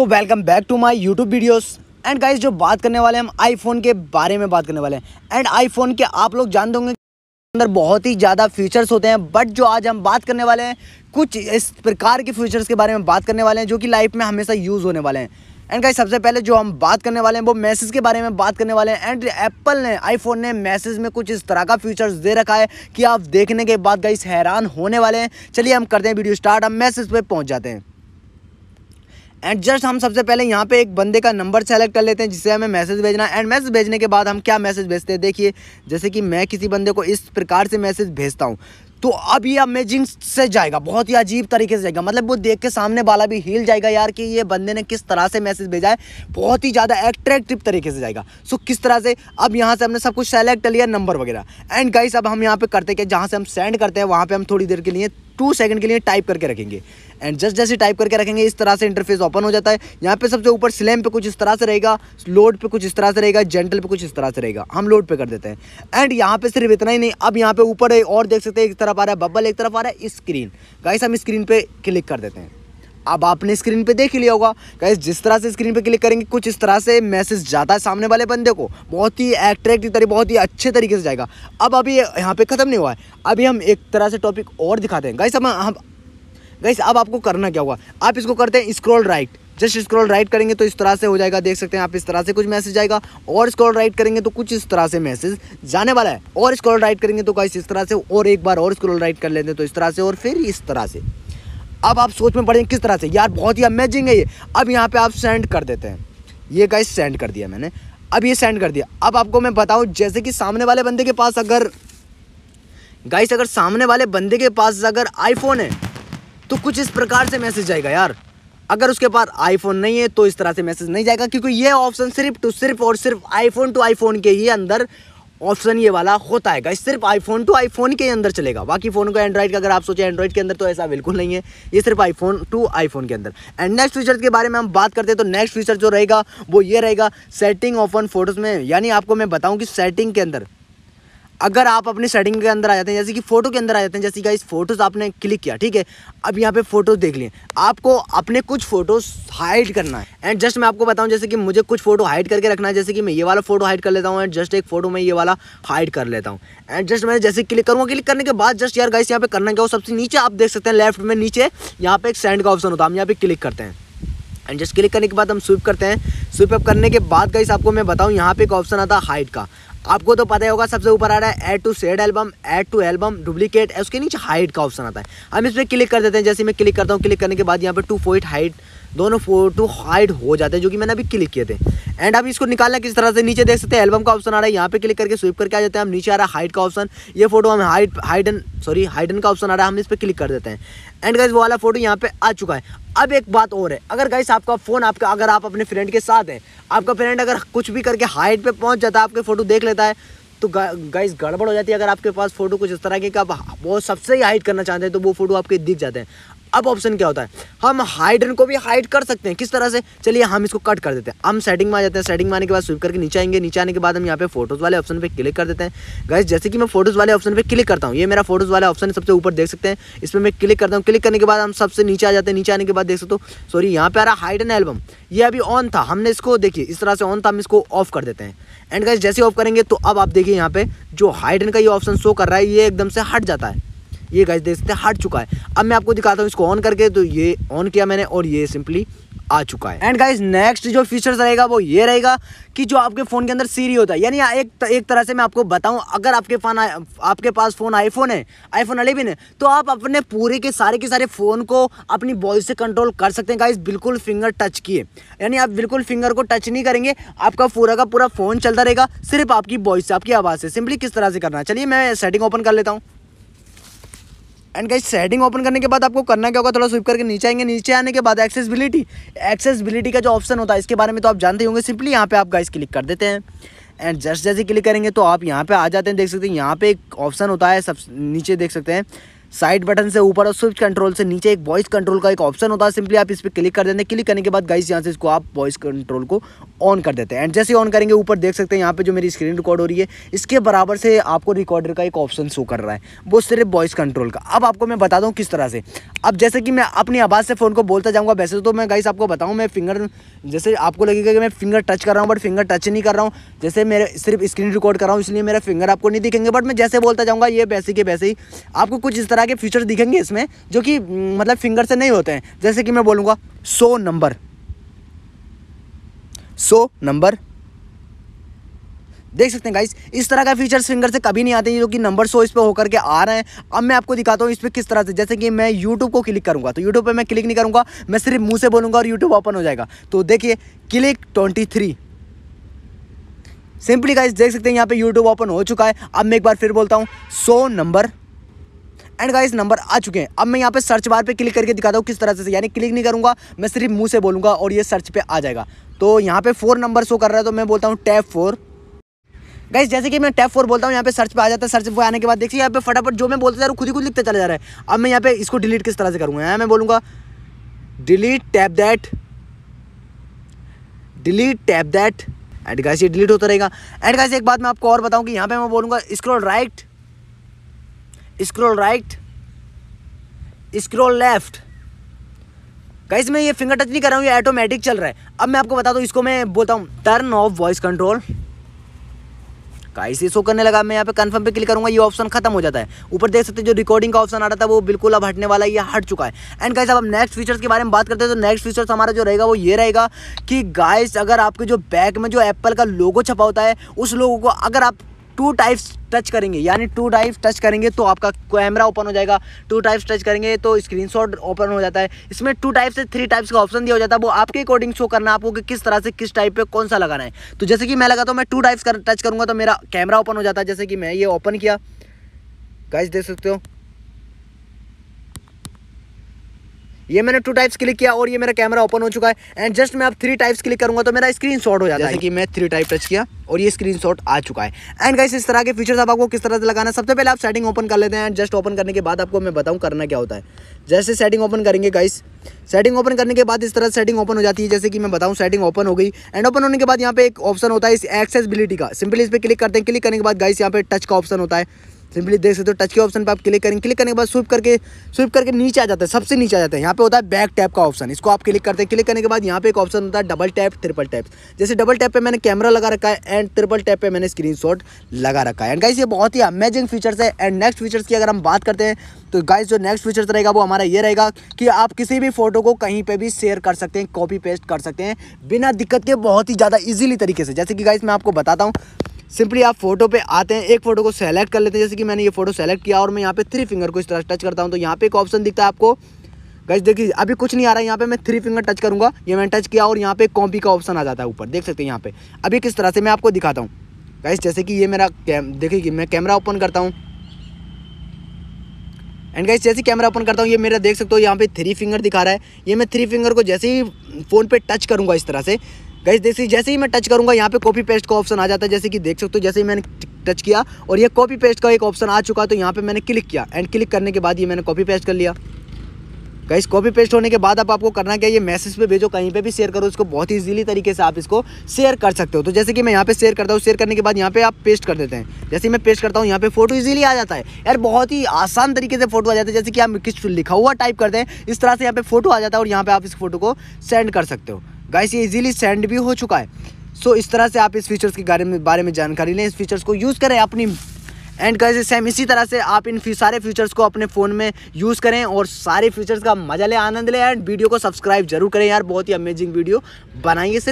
so welcome back to my YouTube videos and guys जो बात करने वाले हैं हम आईफोन के बारे में बात करने वाले हैं एंड आईफोन के आप लोग जान दोगे अंदर बहुत ही ज़्यादा फीचर्स होते हैं बट जो आज हम बात करने वाले हैं कुछ इस प्रकार के फीचर्स के बारे में बात करने वाले हैं जो कि लाइफ में हमेशा यूज़ होने वाले हैं एंड गाइज सबसे पहले जो हम बात करने वाले हैं वो मैसेज के बारे में बात करने वाले हैं एंड एप्पल ने आईफोन ने मैसेज में कुछ इस तरह का फीचर्स दे रखा है कि आप देखने के बाद गाइस हैरान होने वाले हैं चलिए हम करते हैं वीडियो स्टार्ट हम मैसेज पर पहुँच जाते हैं एंड जस्ट हम सबसे पहले यहाँ पे एक बंदे का नंबर सेलेक्ट कर लेते हैं जिससे हमें मैसेज भेजना है एंड मैसेज भेजने के बाद हम क्या मैसेज भेजते हैं देखिए जैसे कि मैं किसी बंदे को इस प्रकार से मैसेज भेजता हूँ तो अब ये अमेजिंग से जाएगा बहुत ही अजीब तरीके से जाएगा मतलब वो देख के सामने वाला भी हिल जाएगा यार कि ये बंदे ने किस तरह से मैसेज भेजा है बहुत ही ज़्यादा एट्रैक्टिव तरीके से जाएगा सो किस तरह से अब यहाँ से हमने सब कुछ सेलेक्ट कर लिया नंबर वगैरह एंड गाइस अब हम यहाँ पे करते हैं जहाँ से हम सेंड करते हैं वहाँ पर हम थोड़ी देर के लिए टू सेकेंड के लिए टाइप करके रखेंगे एंड जस्ट जैसे टाइप करके रखेंगे इस तरह से इंटरफेस ओपन हो जाता है यहाँ पे सबसे ऊपर स्लैम पे कुछ इस तरह से रहेगा लोड पे कुछ इस तरह से रहेगा जेंटल पे कुछ इस तरह से रहेगा हम लोड पे कर देते हैं एंड यहाँ पे सिर्फ इतना ही नहीं अब यहाँ पे ऊपर है और देख सकते हैं एक तरफ आ रहा है बबल एक तरफ आ रहा है स्क्रीन गाइस हम स्क्रीन पे क्लिक कर देते हैं अब आपने स्क्रीन पे देख ही लिया होगा गाइस जिस तरह से स्क्रीन पे क्लिक करेंगे कुछ इस तरह से मैसेज जाता है सामने वाले बंदे को बहुत ही एट्रैक्टिव तरीके बहुत ही अच्छे तरीके से जाएगा अब अभी यहाँ पे ख़त्म नहीं हुआ है अभी हम एक तरह से टॉपिक और दिखाते हैं गाइस अब हम गई अब आपको करना क्या होगा आप इसको करते हैं scroll right just scroll right करेंगे तो इस तरह से हो जाएगा देख सकते हैं आप इस तरह से कुछ मैसेज आएगा और स्क्रॉल राइट करेंगे तो कुछ इस तरह से मैसेज जाने वाला है और स्क्रॉल राइट करेंगे तो गाइस इस तरह से और एक बार और स्क्रॉल राइट कर लेते हैं तो इस तरह से और फिर इस तरह से अब आप सोच में पड़ेंगे किस तरह से यार बहुत ही अमेजिंग है ये अब यहाँ पर आप सेंड कर देते हैं ये गाइस सेंड कर दिया मैंने अब ये सेंड कर दिया अब आपको मैं बताऊँ जैसे कि सामने वाले बंदे के पास अगर गाइस अगर सामने वाले बंदे के पास अगर आईफोन है तो कुछ इस प्रकार से मैसेज जाएगा यार अगर उसके पास आईफोन नहीं है तो इस तरह से मैसेज नहीं जाएगा क्योंकि ये ऑप्शन सिर्फ टू सिर्फ और सिर्फ आईफोन टू आईफोन के ही अंदर ऑप्शन ये वाला होता है सिर्फ आईफोन टू आईफोन के अंदर चलेगा बाकी फ़ोन का एंड्रॉइड का अगर आप सोचें एंड्रॉइड के अंदर तो ऐसा बिल्कुल नहीं है ये सिर्फ आईफोन टू आईफोन के अंदर एंड नेक्स्ट फीचर के बारे में हम बात करते हैं तो नेक्स्ट फीचर जो रहेगा वो ये रहेगा सेटिंग ऑफ ऑन फोटोज़ में यानी आपको मैं बताऊँ कि सेटिंग के अंदर अगर आप अपने सेटिंग के अंदर आ जाते हैं जैसे कि फ़ोटो के अंदर आ जाते हैं जैसे कि इस फ़ोटोज़ आपने क्लिक किया ठीक है अब यहाँ पे फ़ोटोज़ देख लिए आपको अपने कुछ फ़ोटोज़ हाइड करना है एंड जस्ट मैं आपको बताऊँ जैसे कि मुझे कुछ फ़ोटो हाइड करके रखना है जैसे कि मैं ये वाला फ़ोटो हाइड कर लेता हूँ एंड जस्ट एक फ़ोटो में ये वाला हाइड कर लेता हूँ एंड जस्ट मैं जैसे क्लिक करूँगा क्लिक करने के बाद जस्ट यार गाइस यहाँ पे करना क्या हो सबसे नीचे आप देख सकते हैं लेफ्ट में नीचे यहाँ पे एक सेंड का ऑप्शन होता है हम यहाँ पे क्लिक करते हैं एंड जस्ट क्लिक करने के बाद हम स्विप करते हैं स्विप अप करने के बाद गाइस आपको मैं बताऊँ यहाँ पे एक ऑप्शन आता है हाइट का आपको तो पता ही होगा सबसे ऊपर आ रहा है add to shared album add to album duplicate उसके नीचे हाइट का ऑप्शन आता है हम इस पर क्लिक कर देते हैं जैसे मैं क्लिक करता हूँ क्लिक करने के बाद यहाँ पर टू फोइट हाइट दोनों फोटो हाइड हो जाते हैं जो कि मैंने अभी क्लिक किए थे एंड अब इसको निकालना किस तरह से नीचे देख सकते हैं एल्बम का ऑप्शन आ रहा है यहाँ पे क्लिक करके स्विप करके आ जाते हैं हम नीचे आ रहा है हाइट का ऑप्शन ये फोटो हम हाइट हाइडन सॉरी हाइडन का ऑप्शन आ रहा है हम इस पर क्लिक कर देते हैं एंड गाइज वो वाला फोटो यहाँ पे आ चुका है अब एक बात और है अगर गाइस आपका फ़ोन आपका अगर आप अपने फ्रेंड के साथ हैं आपका फ्रेंड अगर कुछ भी करके हाइट पर पहुंच जाता है आपके फ़ोटो देख लेता है तो गाइस गड़बड़ हो जाती है अगर आपके पास फ़ोटो कुछ इस तरह के आप वो सबसे ही हाइट करना चाहते हैं तो वो फ़ोटो आपके दिख जाते हैं अब ऑप्शन क्या होता है हम हाइड्रन को भी हाइड कर सकते हैं किस तरह से चलिए हम इसको कट कर देते हैं हम सेटिंग में आ जाते हैं सेटिंग में आने के बाद स्विप करके नीचे आएंगे नीचे आने के बाद हम यहाँ पे फोटोज़ वाले ऑप्शन पर क्लिक कर देते हैं गैस जैसे कि मैं फोटोज़ वाले ऑप्शन पर क्लिक करता हूँ ये मेरा फोटोज़ वाला ऑप्शन सबसे ऊपर देख सकते हैं इस पर मैं क्लिक करता हूँ क्लिक करने के बाद हम सबसे नीचे आ जाते हैं नीचे आने के बाद देख सकते हो सॉरी यहाँ पे आ रहा हाइडन एल्बम ये अभी ऑन था हमने इसको देखिए इस तरह से ऑन था हम इसको ऑफ कर देते हैं एंड गैस जैसे ऑफ करेंगे तो अब आप देखिए यहाँ पे जो हाइड्रन का ये ऑप्शन शो कर रहा है ये एकदम से हट जाता है ये गाइस देख सकते हैं हट चुका है अब मैं आपको दिखाता हूँ इसको ऑन करके तो ये ऑन किया मैंने और ये सिंपली आ चुका है एंड गाइज नेक्स्ट जो फीचर्स रहेगा वो ये रहेगा कि जो आपके फ़ोन के अंदर सीरी होता है यानी एक एक तरह से मैं आपको बताऊं अगर आपके फोन आपके पास फ़ोन आईफोन है आईफोन अलेवन है तो आप अपने पूरे के सारे के सारे फ़ोन को अपनी बॉइस से कंट्रोल कर सकते हैं गाइज बिल्कुल फिंगर टच किए यानी आप बिल्कुल फिंगर को टच नहीं करेंगे आपका पूरा का पूरा फ़ोन चलता रहेगा सिर्फ आपकी बॉइस से आपकी आवाज़ से सिंपली किस तरह से करना चलिए मैं सेटिंग ओपन कर लेता हूँ एंड गाइस सेटिंग ओपन करने के बाद आपको करना क्या होगा थोड़ा स्विप करके नीचे आएंगे नीचे आने के बाद एक्सेसिबिलिटी एक्सेसिबिलिटी का जो ऑप्शन होता है इसके बारे में तो आप जानते होंगे सिंपली यहाँ पे आप गाइस क्लिक कर देते हैं एंड जस्ट जैसे क्लिक करेंगे तो आप यहाँ पे आ जाते हैं देख सकते हैं यहाँ पे एक ऑप्शन होता है सब नीचे देख सकते हैं साइड बटन से ऊपर और स्विफ्ट कंट्रोल से नीचे एक वॉइस कंट्रोल का एक ऑप्शन होता है सिंपली आप इस पर क्लिक कर देते हैं क्लिक करने के बाद गाइस यहाँ से इसको आप वॉइस कंट्रोल को ऑन कर देते हैं एंड जैसे ऑन करेंगे ऊपर देख सकते हैं यहाँ पे जो मेरी स्क्रीन रिकॉर्ड हो रही है इसके बराबर से आपको रिकॉर्डर का एक ऑप्शन शो कर रहा है वो सिर्फ वॉइस कंट्रोल का अब आपको मैं बता दूँ किस तरह से अब जैसे कि मैं अपनी आवाज़ से फ़ोन को बोलता जाऊँगा वैसे तो मैं गाइस आपको बताऊँ मैं फिंगर जैसे आपको लगेगा कि मैं फिंगर टच कर रहा हूँ बट फिंगर टच नहीं कर रहा हूँ जैसे मेरे सिर्फ स्क्रीन रिकॉर्ड कर रहा हूँ इसलिए मेरा फिंगर आपको नहीं दिखेंगे बट मैं जैसे बोलता जाऊँगा ये वैसे के वैसे ही आपको कुछ इस तरह तरह के फीचर्स दिखेंगे इसमें जो कि हम्म, मतलब फिंगर से नहीं होते हैं जैसे कि मैं बोलूँगा सो नंबर सो नंबर देख सकते हैं गाइस इस तरह का फीचर्स फिंगर से कभी नहीं आते हैं जो कि नंबर सो इस पर होकर के आ रहे हैं अब मैं आपको दिखाता हूँ इस पर किस तरह से जैसे कि मैं यूट्यूब को क्लिक करूँगा तो यूट्यूब पर मैं क्लिक नहीं करूँगा मैं सिर्फ मुँह से बोलूँगा और यूट्यूब ओपन हो जाएगा तो देखिए क्लिक ट्वेंटी सिंपली गाइस देख सकते हैं यहाँ पे यूट्यूब ओपन हो चुका है अब मैं एक बार फिर बोलता हूँ so number and guys number आ चुके हैं अब मैं यहाँ पे सर्च बार पे क्लिक करके दिखाता हूँ किस तरह से यानी क्लिक नहीं करूँगा मैं सिर्फ मुँह से बोलूँगा और ये सर्च पे आ जाएगा तो यहाँ पे फोर नंबर शो कर रहा है तो मैं बोलता हूँ टैप फोर गाइस जैसे कि मैं टैप फोर बोलता हूँ यहाँ पे सर्च पे आ जाता है सर्च पे आने के बाद देखिए यहाँ पे फटाफट जो मैं बोलता जा रहा खुद ही खुद लिखते चला जा रहा है अब मैं यहाँ पे इसको डिलीट किस तरह से करूँगा यहाँ मैं बोलूँगा delete tap that delete tap that and guys ये डिलीट होता रहेगा एंड गाइस एक बात मैं आपको और बताऊँ कि यहाँ पे मैं बोलूँगा scroll right scroll right scroll left कहीं मैं ये फिंगर टच नहीं कर रहा हूँ ये ऑटोमेटिक चल रहा है अब मैं आपको बता दूँ इसको मैं बोलता हूँ turn off voice control guys show करने लगा मैं यहाँ पे कंफर्म पे क्लिक करूंगा ये ऑप्शन खत्म हो जाता है ऊपर देख सकते हैं जो रिकॉर्डिंग का ऑप्शन आ रहा था वो बिल्कुल अब हटने वाला है ये हट चुका है एंड गाइस अब हम नेक्स्ट फीचर्स के बारे में बात करते हैं तो नेक्स्ट फीचर्स हमारा जो रहेगा वो ये रहेगा कि गाइस अगर आपके जो बैक में जो एप्पल का लोगो छपा होता है उस लोगो को अगर आप टू टाइप्स टच करेंगे यानी टू टाइप्स टच करेंगे तो आपका कैमरा ओपन हो जाएगा टू टाइप्स टच करेंगे तो स्क्रीनशॉट ओपन हो जाता है इसमें टू टाइप से थ्री टाइप्स का ऑप्शन दिया हो जाता है वो आपके अकॉर्डिंग शो करना आपको कि किस तरह से किस टाइप पे कौन सा लगाना है तो जैसे कि मैं लगाता तो हूँ मैं टू टाइप्स कर टच करूँगा तो मेरा कैमरा ओपन हो जाता है जैसे कि मैं ये ओपन किया गाइज देख सकते हो ये मैंने टू टाइप्स क्लिक किया और ये मेरा कैमरा ओपन हो चुका है एंड जस्ट मैं अब थ्री टाइप्स क्लिक करूँगा तो मेरा स्क्रीन हो जाता है कि मैं थ्री टाइप टच किया और ये स्क्रीन आ चुका है एंड गाइस इस तरह के फीचर्स आप आपको किस तरह से लगाना सबसे पहले आप सेटिंग ओपन कर लेते हैं जस्ट ओपन करने के बाद आपको मैं बताऊँ करना क्या होता है जैसे सेटिंग ओपन करेंगे गाइस सेटिंग ओपन करने के बाद इस तरह सेटिंग ओपन हो जाती है जैसे कि मैं बताऊँ सेटिंग ओपन हो गई एंड ओपन होने के बाद यहाँ पे एक ऑप्शन होता है इस एक्सेसबिलिटी का सिंपली इस पर क्लिक करते हैं क्लिक करने के बाद गाइस यहाँ पे टच का ऑप्शन होता है सिंपली देख सकते हो टच के ऑप्शन पर आप क्लिक करेंगे क्लिक करने के बाद स्विप करके स्विप करके नीचे आ जाता है सबसे नीचे आ जाता है यहाँ पे होता है बैक टैप का ऑप्शन इसको आप क्लिक करते हैं क्लिक करने के बाद यहाँ पे एक ऑप्शन होता है डबल टैप ट्रिपल टैप जैसे डबल टैप पे मैंने कैमरा लगा रखा है एंड ट्रिपल टैप पे मैंने स्क्रीन लगा रखा है एंड गाइस ये बहुत ही अमेजिंग फीचर्स है एंड नेक्स्ट फीचर्स की अगर हम बात करते हैं तो गाइस जो नेक्स्ट फीचर्स रहेगा वो हमारा ये रहेगा कि आप किसी भी फोटो को कहीं पर भी शेयर कर सकते हैं कॉपी पेस्ट कर सकते हैं बिना दिक्कत के बहुत ही ज़्यादा ईजिली तरीके से जैसे कि गाइज मैं आपको बताता हूँ सिंपली आप फोटो पे आते हैं एक फोटो को सेलेक्ट कर लेते हैं जैसे कि मैंने ये फोटो सेलेक्ट किया और मैं यहाँ पे थ्री फिंगर को इस तरह टच करता हूँ तो यहाँ पे एक ऑप्शन दिखता है आपको गैस देखिए अभी कुछ नहीं आ रहा है यहाँ पे मैं थ्री फिंगर टच करूँगा ये मैंने टच किया और यहाँ पे कॉपी का ऑप्शन आ जाता है ऊपर देख सकते हैं यहाँ पे अभी किस तरह से मैं आपको दिखाता हूँ गैस जैसे कि ये मेरा कैम देखिए मैं कैमरा ओपन करता हूँ एंड गाइस जैसे कैमरा ओपन करता हूँ ये मेरा देख सकते हो यहाँ पे थ्री फिंगर दिखा रहा है ये मैं थ्री फिंगर को जैसे ही फ़ोन पे टच करूँगा इस तरह से गैस जैसे जैसे ही मैं टच करूँगा यहाँ पे कॉपी पेस्ट का ऑप्शन आ जाता है जैसे कि देख सकते हो जैसे ही मैंने टच किया और ये कॉपी पेस्ट का एक ऑप्शन आ चुका तो यहाँ पे मैंने क्लिक किया एंड क्लिक करने के बाद ये मैंने कॉपी पेस्ट कर लिया गैस कॉपी पेस्ट होने के बाद आप आपको करना क्या ये मैसेज पर भेजो कहीं पर भी शेयर करो इसको बहुत ईजिली तरीके से आप इसको शेयर कर सकते हो तो जैसे कि मैं यहाँ पे शेयर करता हूँ शेयर करने के बाद यहाँ पे आप पेस्ट कर देते हैं जैसे मैं पेस्ट करता हूँ यहाँ पे फोटो इजीली आ जाता है यार बहुत ही आसान तरीके से फोटो आ जाता है जैसे कि आप किस लिखा हुआ टाइप करते हैं इस तरह से यहाँ पे फोटो आ जाता है और यहाँ पे आप इस फोटो को सेंड कर सकते हो गाइस ये इजीली सेंड भी हो चुका है सो so, इस तरह से आप इस फीचर्स के बारे में बारे में जानकारी लें इस फीचर्स को यूज़ करें अपनी एंड गाइस सेम इसी तरह से आप इन सारे फीचर्स को अपने फ़ोन में यूज़ करें और सारे फीचर्स का मजा लें आनंद लें एंड वीडियो को सब्सक्राइब जरूर करें यार बहुत ही अमेजिंग वीडियो बनाइए सिर्फ